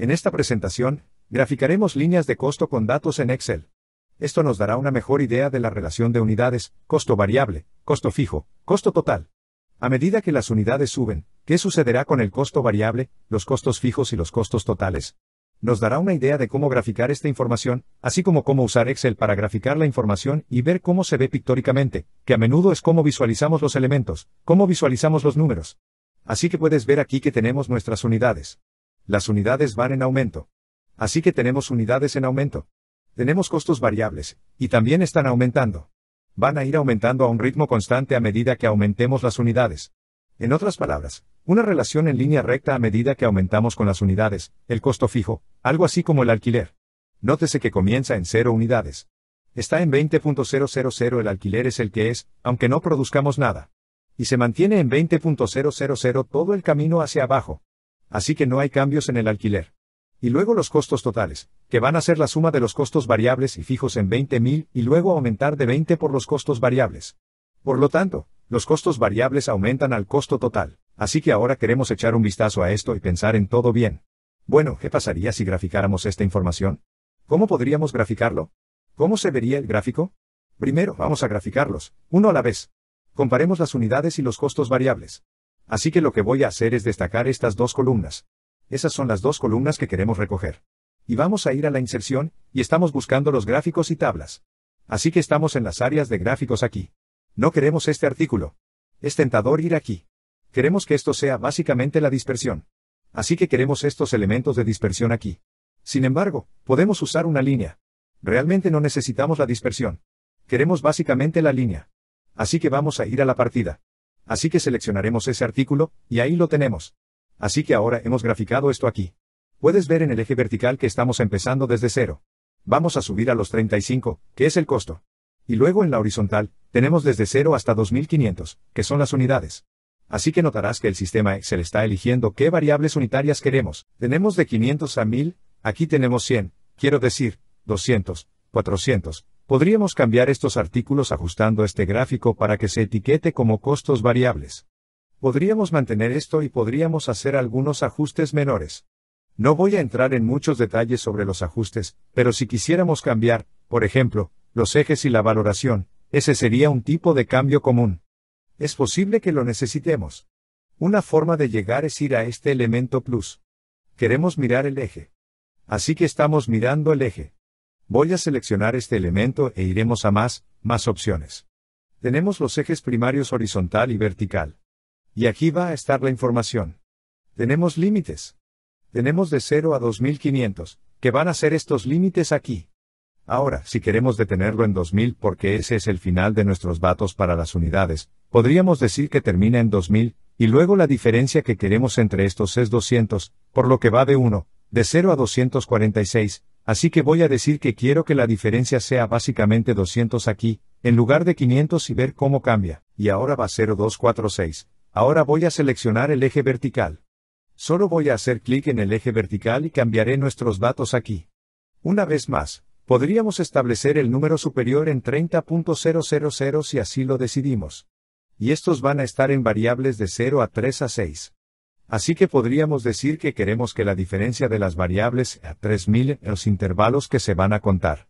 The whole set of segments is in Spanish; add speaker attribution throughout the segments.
Speaker 1: En esta presentación, graficaremos líneas de costo con datos en Excel. Esto nos dará una mejor idea de la relación de unidades, costo variable, costo fijo, costo total. A medida que las unidades suben, ¿qué sucederá con el costo variable, los costos fijos y los costos totales? Nos dará una idea de cómo graficar esta información, así como cómo usar Excel para graficar la información y ver cómo se ve pictóricamente, que a menudo es cómo visualizamos los elementos, cómo visualizamos los números. Así que puedes ver aquí que tenemos nuestras unidades. Las unidades van en aumento. Así que tenemos unidades en aumento. Tenemos costos variables, y también están aumentando. Van a ir aumentando a un ritmo constante a medida que aumentemos las unidades. En otras palabras, una relación en línea recta a medida que aumentamos con las unidades, el costo fijo, algo así como el alquiler. Nótese que comienza en 0 unidades. Está en 20.000 el alquiler es el que es, aunque no produzcamos nada. Y se mantiene en 20.000 todo el camino hacia abajo así que no hay cambios en el alquiler. Y luego los costos totales, que van a ser la suma de los costos variables y fijos en 20.000 y luego aumentar de 20 por los costos variables. Por lo tanto, los costos variables aumentan al costo total, así que ahora queremos echar un vistazo a esto y pensar en todo bien. Bueno, ¿qué pasaría si graficáramos esta información? ¿Cómo podríamos graficarlo? ¿Cómo se vería el gráfico? Primero, vamos a graficarlos, uno a la vez. Comparemos las unidades y los costos variables. Así que lo que voy a hacer es destacar estas dos columnas. Esas son las dos columnas que queremos recoger. Y vamos a ir a la inserción, y estamos buscando los gráficos y tablas. Así que estamos en las áreas de gráficos aquí. No queremos este artículo. Es tentador ir aquí. Queremos que esto sea básicamente la dispersión. Así que queremos estos elementos de dispersión aquí. Sin embargo, podemos usar una línea. Realmente no necesitamos la dispersión. Queremos básicamente la línea. Así que vamos a ir a la partida. Así que seleccionaremos ese artículo, y ahí lo tenemos. Así que ahora hemos graficado esto aquí. Puedes ver en el eje vertical que estamos empezando desde cero. Vamos a subir a los 35, que es el costo. Y luego en la horizontal, tenemos desde cero hasta 2500, que son las unidades. Así que notarás que el sistema Excel está eligiendo qué variables unitarias queremos. Tenemos de 500 a 1000, aquí tenemos 100, quiero decir, 200, 400, Podríamos cambiar estos artículos ajustando este gráfico para que se etiquete como costos variables. Podríamos mantener esto y podríamos hacer algunos ajustes menores. No voy a entrar en muchos detalles sobre los ajustes, pero si quisiéramos cambiar, por ejemplo, los ejes y la valoración, ese sería un tipo de cambio común. Es posible que lo necesitemos. Una forma de llegar es ir a este elemento plus. Queremos mirar el eje. Así que estamos mirando el eje. Voy a seleccionar este elemento e iremos a más, más opciones. Tenemos los ejes primarios horizontal y vertical. Y aquí va a estar la información. Tenemos límites. Tenemos de 0 a 2500, que van a ser estos límites aquí. Ahora, si queremos detenerlo en 2000 porque ese es el final de nuestros datos para las unidades, podríamos decir que termina en 2000, y luego la diferencia que queremos entre estos es 200, por lo que va de 1, de 0 a 246, Así que voy a decir que quiero que la diferencia sea básicamente 200 aquí, en lugar de 500 y ver cómo cambia, y ahora va 0246. Ahora voy a seleccionar el eje vertical. Solo voy a hacer clic en el eje vertical y cambiaré nuestros datos aquí. Una vez más, podríamos establecer el número superior en 30.000 si así lo decidimos. Y estos van a estar en variables de 0 a 3 a 6. Así que podríamos decir que queremos que la diferencia de las variables a 3000 en los intervalos que se van a contar.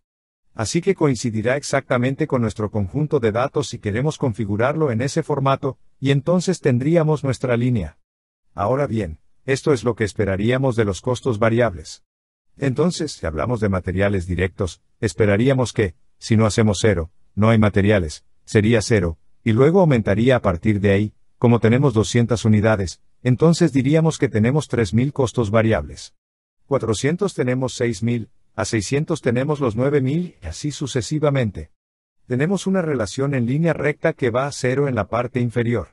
Speaker 1: Así que coincidirá exactamente con nuestro conjunto de datos si queremos configurarlo en ese formato, y entonces tendríamos nuestra línea. Ahora bien, esto es lo que esperaríamos de los costos variables. Entonces, si hablamos de materiales directos, esperaríamos que, si no hacemos cero, no hay materiales, sería cero, y luego aumentaría a partir de ahí, como tenemos 200 unidades, entonces diríamos que tenemos 3.000 costos variables. 400 tenemos 6.000, a 600 tenemos los 9.000 y así sucesivamente. Tenemos una relación en línea recta que va a cero en la parte inferior.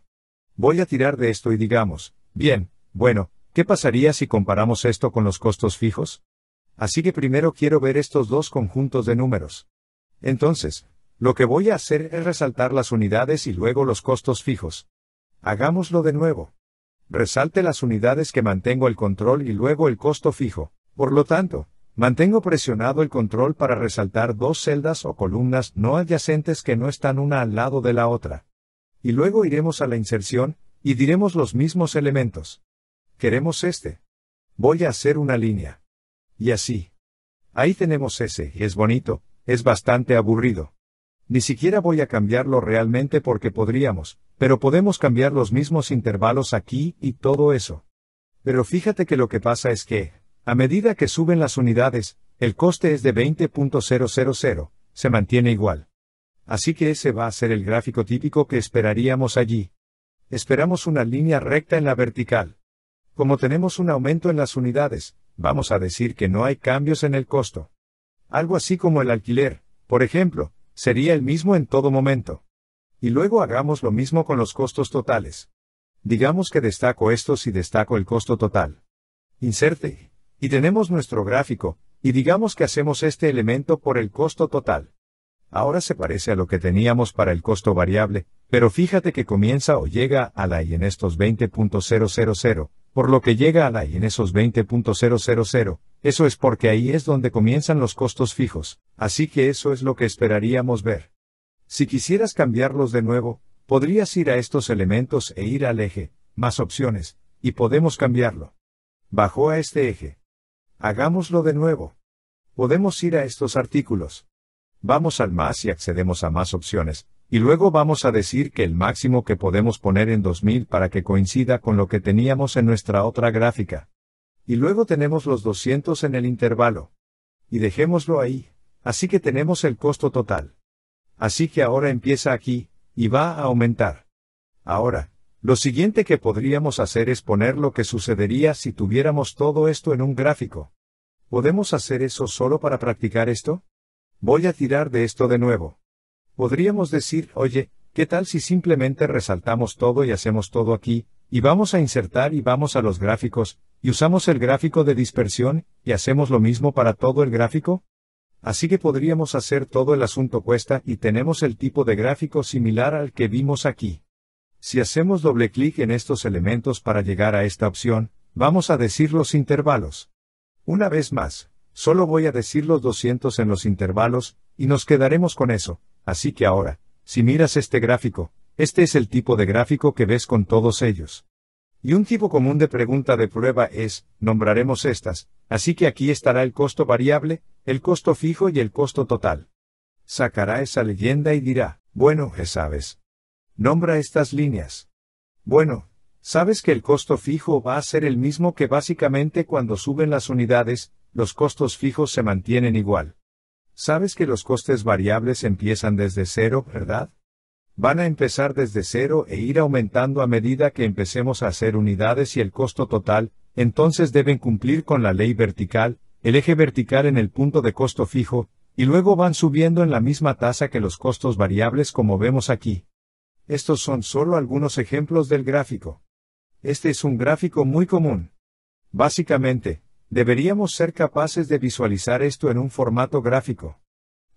Speaker 1: Voy a tirar de esto y digamos, bien, bueno, ¿qué pasaría si comparamos esto con los costos fijos? Así que primero quiero ver estos dos conjuntos de números. Entonces, lo que voy a hacer es resaltar las unidades y luego los costos fijos. Hagámoslo de nuevo. Resalte las unidades que mantengo el control y luego el costo fijo. Por lo tanto, mantengo presionado el control para resaltar dos celdas o columnas no adyacentes que no están una al lado de la otra. Y luego iremos a la inserción, y diremos los mismos elementos. Queremos este. Voy a hacer una línea. Y así. Ahí tenemos ese, y es bonito, es bastante aburrido. Ni siquiera voy a cambiarlo realmente porque podríamos, pero podemos cambiar los mismos intervalos aquí y todo eso. Pero fíjate que lo que pasa es que, a medida que suben las unidades, el coste es de 20.000, se mantiene igual. Así que ese va a ser el gráfico típico que esperaríamos allí. Esperamos una línea recta en la vertical. Como tenemos un aumento en las unidades, vamos a decir que no hay cambios en el costo. Algo así como el alquiler, por ejemplo, sería el mismo en todo momento. Y luego hagamos lo mismo con los costos totales. Digamos que destaco estos y destaco el costo total. Inserte. Y tenemos nuestro gráfico, y digamos que hacemos este elemento por el costo total. Ahora se parece a lo que teníamos para el costo variable, pero fíjate que comienza o llega a la y en estos 20.000, por lo que llega a la y en esos 20.000, eso es porque ahí es donde comienzan los costos fijos, así que eso es lo que esperaríamos ver. Si quisieras cambiarlos de nuevo, podrías ir a estos elementos e ir al eje, más opciones, y podemos cambiarlo. Bajó a este eje. Hagámoslo de nuevo. Podemos ir a estos artículos. Vamos al más y accedemos a más opciones, y luego vamos a decir que el máximo que podemos poner en 2000 para que coincida con lo que teníamos en nuestra otra gráfica. Y luego tenemos los 200 en el intervalo. Y dejémoslo ahí. Así que tenemos el costo total. Así que ahora empieza aquí, y va a aumentar. Ahora, lo siguiente que podríamos hacer es poner lo que sucedería si tuviéramos todo esto en un gráfico. ¿Podemos hacer eso solo para practicar esto? Voy a tirar de esto de nuevo. Podríamos decir, oye, ¿qué tal si simplemente resaltamos todo y hacemos todo aquí, y vamos a insertar y vamos a los gráficos, y usamos el gráfico de dispersión, y hacemos lo mismo para todo el gráfico? Así que podríamos hacer todo el asunto cuesta y tenemos el tipo de gráfico similar al que vimos aquí. Si hacemos doble clic en estos elementos para llegar a esta opción, vamos a decir los intervalos. Una vez más, solo voy a decir los 200 en los intervalos, y nos quedaremos con eso, así que ahora, si miras este gráfico, este es el tipo de gráfico que ves con todos ellos. Y un tipo común de pregunta de prueba es, nombraremos estas, así que aquí estará el costo variable, el costo fijo y el costo total. Sacará esa leyenda y dirá, bueno, sabes. Nombra estas líneas. Bueno, sabes que el costo fijo va a ser el mismo que básicamente cuando suben las unidades, los costos fijos se mantienen igual. Sabes que los costes variables empiezan desde cero, ¿verdad? van a empezar desde cero e ir aumentando a medida que empecemos a hacer unidades y el costo total, entonces deben cumplir con la ley vertical, el eje vertical en el punto de costo fijo, y luego van subiendo en la misma tasa que los costos variables como vemos aquí. Estos son solo algunos ejemplos del gráfico. Este es un gráfico muy común. Básicamente, deberíamos ser capaces de visualizar esto en un formato gráfico.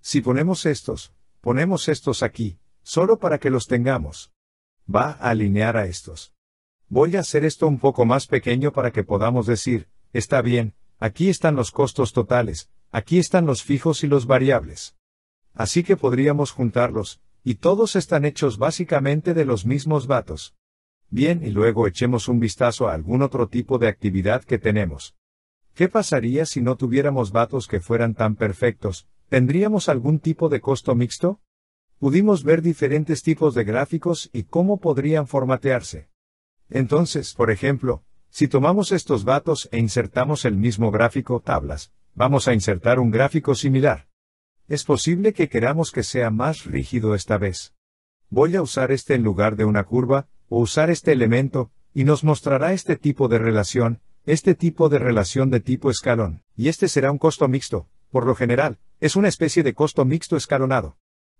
Speaker 1: Si ponemos estos, ponemos estos aquí, Solo para que los tengamos. Va a alinear a estos. Voy a hacer esto un poco más pequeño para que podamos decir, está bien, aquí están los costos totales, aquí están los fijos y los variables. Así que podríamos juntarlos, y todos están hechos básicamente de los mismos datos. Bien, y luego echemos un vistazo a algún otro tipo de actividad que tenemos. ¿Qué pasaría si no tuviéramos datos que fueran tan perfectos? ¿Tendríamos algún tipo de costo mixto? pudimos ver diferentes tipos de gráficos y cómo podrían formatearse. Entonces, por ejemplo, si tomamos estos datos e insertamos el mismo gráfico tablas, vamos a insertar un gráfico similar. Es posible que queramos que sea más rígido esta vez. Voy a usar este en lugar de una curva, o usar este elemento, y nos mostrará este tipo de relación, este tipo de relación de tipo escalón, y este será un costo mixto, por lo general, es una especie de costo mixto escalonado.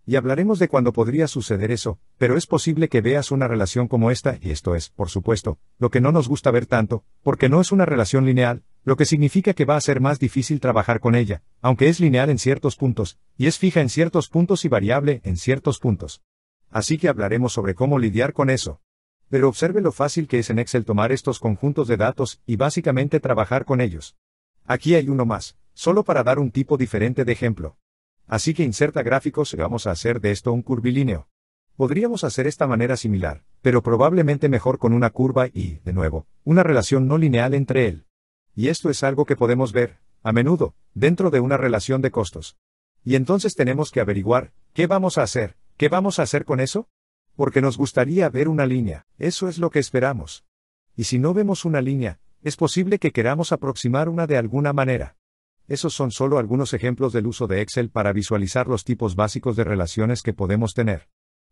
Speaker 1: Y hablaremos de cuándo podría suceder eso, pero es posible que veas una relación como esta, y esto es, por supuesto, lo que no nos gusta ver tanto, porque no es una relación lineal, lo que significa que va a ser más difícil trabajar con ella, aunque es lineal en ciertos puntos, y es fija en ciertos puntos y variable en ciertos puntos. Así que hablaremos sobre cómo lidiar con eso. Pero observe lo fácil que es en Excel tomar estos conjuntos de datos y básicamente trabajar con ellos. Aquí hay uno más, solo para dar un tipo diferente de ejemplo. Así que inserta gráficos y vamos a hacer de esto un curvilíneo. Podríamos hacer esta manera similar, pero probablemente mejor con una curva y, de nuevo, una relación no lineal entre él. Y esto es algo que podemos ver, a menudo, dentro de una relación de costos. Y entonces tenemos que averiguar, ¿qué vamos a hacer? ¿Qué vamos a hacer con eso? Porque nos gustaría ver una línea, eso es lo que esperamos. Y si no vemos una línea, es posible que queramos aproximar una de alguna manera. Esos son solo algunos ejemplos del uso de Excel para visualizar los tipos básicos de relaciones que podemos tener.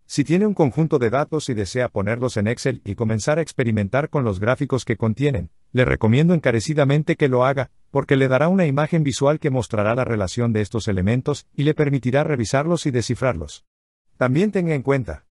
Speaker 1: Si tiene un conjunto de datos y desea ponerlos en Excel y comenzar a experimentar con los gráficos que contienen, le recomiendo encarecidamente que lo haga, porque le dará una imagen visual que mostrará la relación de estos elementos y le permitirá revisarlos y descifrarlos. También tenga en cuenta,